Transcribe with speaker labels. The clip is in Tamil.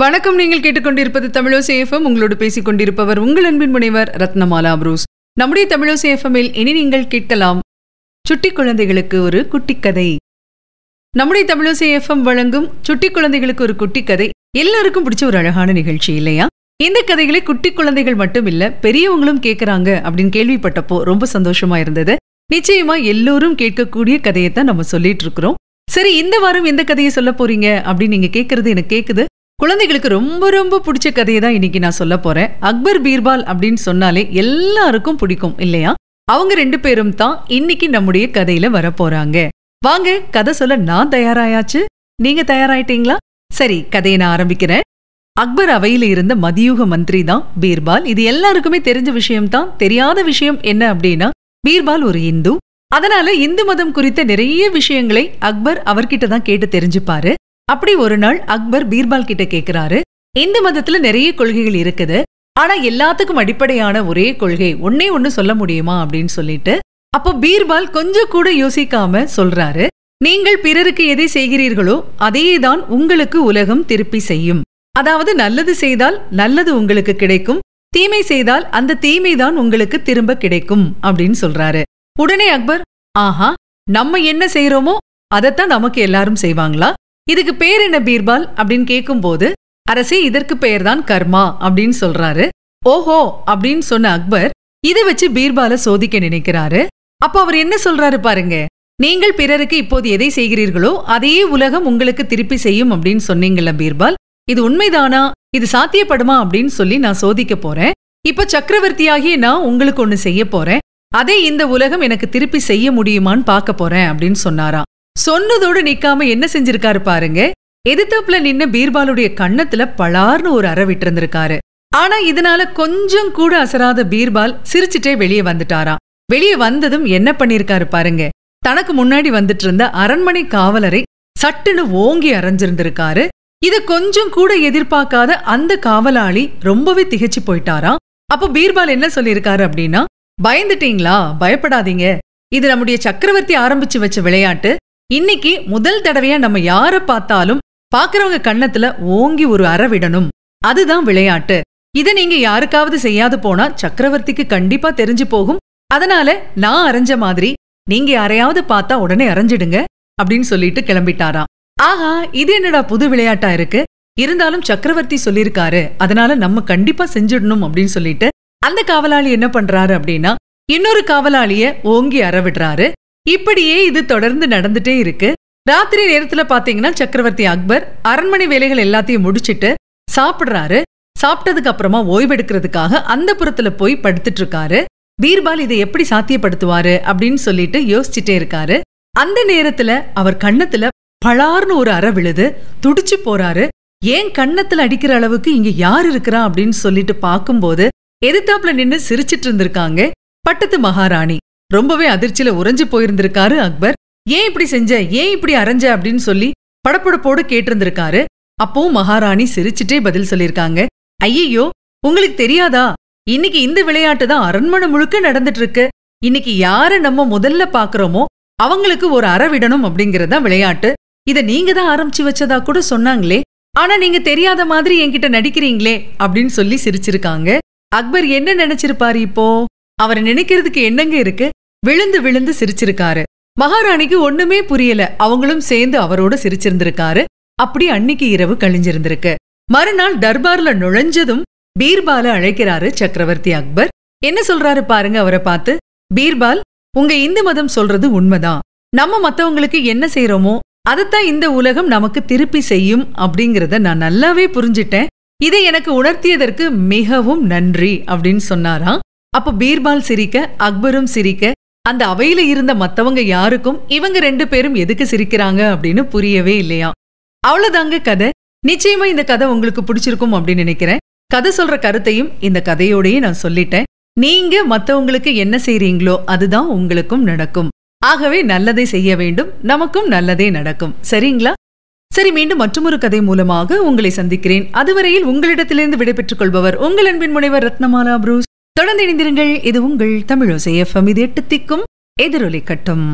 Speaker 1: வணக்கம் நீங்கள் கேட்டுக்கொண்டிருப்பது தமிழோசேஃபம் உங்களோடு பேசிக் கொண்டிருப்பவர் உங்கள் அன்பின் முனைவர் ரத்னமாலா புரூஸ் நம்முடைய தமிழோசேஃபமில் இனி நீங்கள் கேட்கலாம் சுட்டி குழந்தைகளுக்கு ஒரு குட்டி கதை நம்முடைய தமிழோசேஃபம் வழங்கும் சுட்டி குழந்தைகளுக்கு ஒரு குட்டி கதை எல்லாருக்கும் பிடிச்ச ஒரு அழகான நிகழ்ச்சி இல்லையா இந்த கதைகளை குட்டி குழந்தைகள் மட்டும் இல்ல பெரியவங்களும் கேட்கறாங்க அப்படின்னு கேள்விப்பட்டப்போ ரொம்ப சந்தோஷமா இருந்தது நிச்சயமா எல்லோரும் கேட்கக்கூடிய கதையை தான் நம்ம சொல்லிட்டு இருக்கிறோம் சரி இந்த வாரம் எந்த கதையை சொல்ல போறீங்க அப்படின்னு நீங்க கேட்கறது எனக்கு கேக்குது குழந்தைகளுக்கு ரொம்ப ரொம்ப பிடிச்ச கதையை தான் இன்னைக்கு நான் சொல்ல போறேன் அக்பர் பீர்பால் அப்படின்னு சொன்னாலே எல்லாருக்கும் பிடிக்கும் இல்லையா அவங்க ரெண்டு பேரும் தான் இன்னைக்கு நம்முடைய கதையில வரப்போறாங்க வாங்க கதை சொல்ல நான் தயாராயாச்சு நீங்க தயாராயிட்டீங்களா சரி கதையை நான் ஆரம்பிக்கிறேன் அக்பர் அவையில இருந்த மதியூக மந்திரி தான் பீர்பால் இது எல்லாருக்குமே தெரிஞ்ச விஷயம்தான் தெரியாத விஷயம் என்ன அப்படின்னா பீர்பால் ஒரு இந்து அதனால இந்து மதம் குறித்த நிறைய விஷயங்களை அக்பர் அவர்கிட்ட தான் கேட்டு தெரிஞ்சுப்பாரு அப்படி ஒரு நாள் அக்பர் பீர்பால் கிட்ட கேக்குறாரு இந்து மதத்துல நிறைய கொள்கைகள் இருக்குது ஆனா எல்லாத்துக்கும் அடிப்படையான ஒரே கொள்கை ஒன்னே ஒண்ணு சொல்ல முடியுமா அப்படின்னு சொல்லிட்டு அப்போ பீர்பால் கொஞ்சம் கூட யோசிக்காம சொல்றாரு நீங்கள் பிறருக்கு எதை செய்கிறீர்களோ அதையே தான் உங்களுக்கு உலகம் திருப்பி செய்யும் அதாவது நல்லது செய்தால் நல்லது உங்களுக்கு கிடைக்கும் தீமை செய்தால் அந்த தீமை தான் உங்களுக்கு திரும்ப கிடைக்கும் அப்படின்னு சொல்றாரு உடனே அக்பர் ஆஹா நம்ம என்ன செய்யறோமோ அதைத்தான் நமக்கு எல்லாரும் செய்வாங்களா இதுக்கு பேர் என்ன பீர்பால் அப்படின்னு கேட்கும்போது அரசே இதற்கு பெயர்தான் கர்மா அப்படின்னு சொல்றாரு ஓஹோ அப்படின்னு சொன்ன அக்பர் இதை வச்சு பீர்பால சோதிக்க நினைக்கிறாரு அப்ப அவர் என்ன சொல்றாரு பாருங்க நீங்கள் பிறருக்கு இப்போது எதை செய்கிறீர்களோ அதையே உலகம் உங்களுக்கு திருப்பி செய்யும் அப்படின்னு சொன்னீங்கல்ல பீர்பால் இது உண்மைதானா இது சாத்தியப்படுமா அப்படின்னு சொல்லி நான் சோதிக்க போறேன் இப்ப சக்கரவர்த்தியாகிய நான் உங்களுக்கு ஒண்ணு செய்ய போறேன் அதை இந்த உலகம் எனக்கு திருப்பி செய்ய முடியுமான்னு பார்க்க போறேன் அப்படின்னு சொன்னாரா சொன்னதோடு நிக்காம என்ன செஞ்சிருக்காரு பாருங்க எதிர்த்தாப்புல நின்ன பீர்பாலுடைய கண்ணத்துல பளார்னு ஒரு அற இருந்திருக்காரு ஆனா இதனால கொஞ்சம் கூட அசராத பீர்பால் சிரிச்சிட்டே வெளியே வந்துட்டாராம் வெளியே வந்ததும் என்ன பண்ணிருக்காரு பாருங்க தனக்கு முன்னாடி வந்துட்டு இருந்த அரண்மனை காவலரை சட்டுன்னு ஓங்கி அரைஞ்சிருந்திருக்காரு இத கொஞ்சம் கூட எதிர்பார்க்காத அந்த காவலாளி ரொம்பவே திகச்சு போயிட்டாராம் அப்ப பீர்பால் என்ன சொல்லியிருக்காரு அப்படின்னா பயந்துட்டீங்களா பயப்படாதீங்க இது நம்முடைய சக்கரவர்த்தி ஆரம்பிச்சு வச்ச விளையாட்டு இன்னைக்கு முதல் தடவையா நம்ம யார பார்த்தாலும் பாக்குறவங்க கண்ணத்துல ஓங்கி ஒரு அறவிடணும் அதுதான் விளையாட்டு இதை நீங்க யாருக்காவது செய்யாது போனா சக்கரவர்த்திக்கு கண்டிப்பா தெரிஞ்சு போகும் அதனால நான் அரைஞ்ச மாதிரி நீங்க யாரையாவது பார்த்தா உடனே அரைஞ்சிடுங்க அப்படின்னு சொல்லிட்டு கிளம்பிட்டாராம் ஆஹா இது என்னடா புது விளையாட்டா இருக்கு இருந்தாலும் சக்கரவர்த்தி சொல்லியிருக்காரு அதனால நம்ம கண்டிப்பா செஞ்சிடணும் அப்படின்னு சொல்லிட்டு அந்த காவலாளி என்ன பண்றாரு அப்படின்னா இன்னொரு காவலாளிய ஓங்கி அறவிடுறாரு இப்படியே இது தொடர்ந்து நடந்துட்டே இருக்கு ராத்திரி நேரத்துல பாத்தீங்கன்னா சக்கரவர்த்தி அக்பர் அரண்மனை வேலைகள் எல்லாத்தையும் முடிச்சிட்டு சாப்பிடுறாரு சாப்பிட்டதுக்கு அப்புறமா ஓய்வெடுக்கிறதுக்காக அந்த புறத்துல போய் படுத்துட்டு இருக்காரு பீர்பால் இதை எப்படி சாத்தியப்படுத்துவாரு அப்படின்னு சொல்லிட்டு யோசிச்சுட்டே இருக்காரு அந்த நேரத்துல அவர் கண்ணத்துல பளார்னு ஒரு அற விழுது துடிச்சு போறாரு ஏன் கண்ணத்துல அடிக்கிற அளவுக்கு இங்க யார் இருக்கிறா அப்படின்னு சொல்லிட்டு பார்க்கும்போது எதிர்த்தாப்புல நின்று சிரிச்சிட்டு இருந்திருக்காங்க பட்டத்து மகாராணி ரொம்பவே அதிர்ச்சியில உறைஞ்சு போயிருந்திருக்காரு அக்பர் ஏன் இப்படி செஞ்ச ஏன் இப்படி அரைஞ்ச அப்படின்னு சொல்லி படப்படப்போடு கேட்டிருந்திருக்காரு அப்பவும் மகாராணி சிரிச்சுட்டே பதில் சொல்லியிருக்காங்க ஐயையோ உங்களுக்கு தெரியாதா இன்னைக்கு இந்த விளையாட்டு தான் அரண்மனை முழுக்க நடந்துட்டு இருக்கு இன்னைக்கு யார நம்ம முதல்ல பாக்குறோமோ அவங்களுக்கு ஒரு அறவிடணும் விடணும் அப்படிங்கறதா விளையாட்டு இத நீங்க தான் ஆரம்பிச்சு வச்சதா கூட சொன்னாங்களே ஆனா நீங்க தெரியாத மாதிரி என்கிட்ட நடிக்கிறீங்களே அப்படின்னு சொல்லி சிரிச்சிருக்காங்க அக்பர் என்ன நினைச்சிருப்பாரு இப்போ அவர் நினைக்கிறதுக்கு என்னங்க இருக்கு விழுந்து விழுந்து சிரிச்சிருக்காரு மகாராணிக்கு ஒண்ணுமே புரியல அவங்களும் சேர்ந்து அவரோட சிரிச்சிருந்திருக்காரு அப்படி அன்னைக்கு இரவு கழிஞ்சிருந்திருக்கு மறுநாள் தர்பார்ல நுழைஞ்சதும் பீர்பால அழைக்கிறாரு சக்கரவர்த்தி அக்பர் என்ன சொல்றாரு பாருங்க அவரை பார்த்து பீர்பால் உங்க இந்து மதம் சொல்றது உண்மைதான் நம்ம மத்தவங்களுக்கு என்ன செய்யறோமோ அதைத்தான் இந்த உலகம் நமக்கு திருப்பி செய்யும் அப்படிங்கறத நான் நல்லாவே புரிஞ்சிட்டேன் இதை எனக்கு உணர்த்தியதற்கு மிகவும் நன்றி அப்படின்னு சொன்னாராம் அப்ப பீர்பால் சிரிக்க அக்பரும் சிரிக்க அந்த அவையில இருந்த மத்தவங்க யாருக்கும் இவங்க ரெண்டு பேரும் எதுக்கு சிரிக்கிறாங்க அப்படின்னு புரியவே இல்லையா அவ்வளவுதாங்க கதை நிச்சயமா இந்த கதை உங்களுக்கு பிடிச்சிருக்கும் அப்படின்னு நினைக்கிறேன் கதை சொல்ற கருத்தையும் இந்த கதையோடயே நான் சொல்லிட்டேன் நீங்க மத்தவங்களுக்கு என்ன செய்றீங்களோ அதுதான் உங்களுக்கும் நடக்கும் ஆகவே நல்லதை செய்ய வேண்டும் நமக்கும் நல்லதே நடக்கும் சரிங்களா சரி மீண்டும் மற்றொரு கதை மூலமாக உங்களை சந்திக்கிறேன் அதுவரையில் உங்களிடத்திலிருந்து விடைபெற்றுக் கொள்பவர் உங்கள் அன்பின் முனைவர் ரத்னமாலா ப்ரூஸ் தொடர்ந்து இணைந்திருங்கள் இது உங்கள் தமிழோசை எஃப்எம் இது எட்டு திக்கும் எதிரொலி கட்டும்